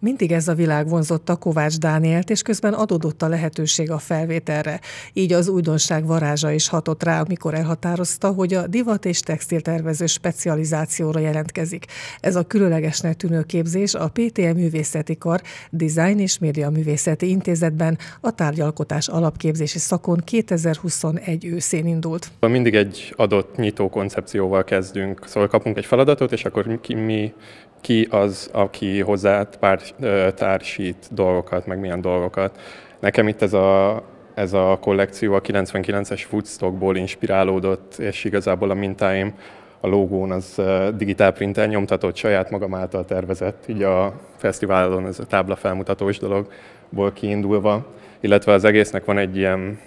Mindig ez a világ vonzotta Kovács Dánielt, és közben adódott a lehetőség a felvételre. Így az újdonság varázsa is hatott rá, amikor elhatározta, hogy a divat és textiltervező specializációra jelentkezik. Ez a különlegesnek tűnő képzés a PTM Művészeti Kar Design és Média Művészeti Intézetben a tárgyalkotás alapképzési szakon 2021 őszén indult. Mindig egy adott nyitó koncepcióval kezdünk, szóval kapunk egy feladatot, és akkor ki, mi, ki az, aki hozzá pár társ, társít dolgokat, meg milyen dolgokat. Nekem itt ez a, ez a kollekció a 99-es Woodstockból inspirálódott, és igazából a mintáim a logón az digitál printen nyomtatott, saját magam által tervezett, így a fesztiválon ez a tábla felmutatós dologból kiindulva, illetve az egésznek van egy ilyen,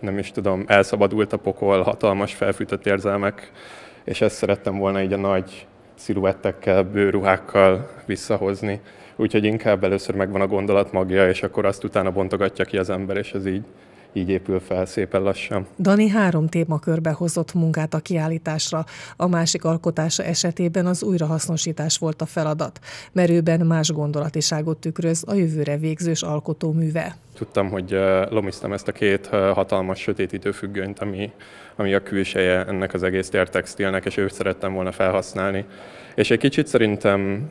nem is tudom, elszabadult a pokol, hatalmas felfűtött érzelmek, és ezt szerettem volna így a nagy sziluettekkel, bőruhákkal visszahozni. Úgyhogy inkább először megvan a gondolat magja, és akkor azt utána bontogatja ki az ember, és ez így, így épül fel szépen lassan. Dani három témakörbe hozott munkát a kiállításra. A másik alkotása esetében az újrahasznosítás volt a feladat. Merőben más gondolatiságot tükröz a jövőre végzős alkotóműve tudtam, hogy lomiztam ezt a két hatalmas sötétítő függönyt, ami, ami a külseje ennek az egész tértextilnek, és őt szerettem volna felhasználni. És egy kicsit szerintem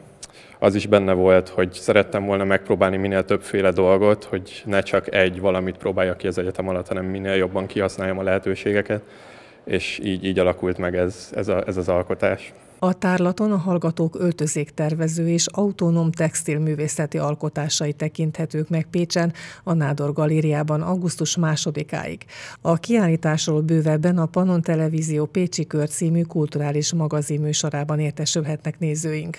az is benne volt, hogy szerettem volna megpróbálni minél többféle dolgot, hogy ne csak egy valamit próbáljak ki az egyetem alatt, hanem minél jobban kihasználjam a lehetőségeket és így, így alakult meg ez, ez, a, ez az alkotás. A tárlaton a hallgatók öltözéktervező és autonóm textilművészeti alkotásai tekinthetők meg Pécsen a Nádor Galériában augusztus másodikáig. A kiállításról bővebben a Panon Televízió Pécsi Kör című kulturális magazin műsorában értesülhetnek nézőink.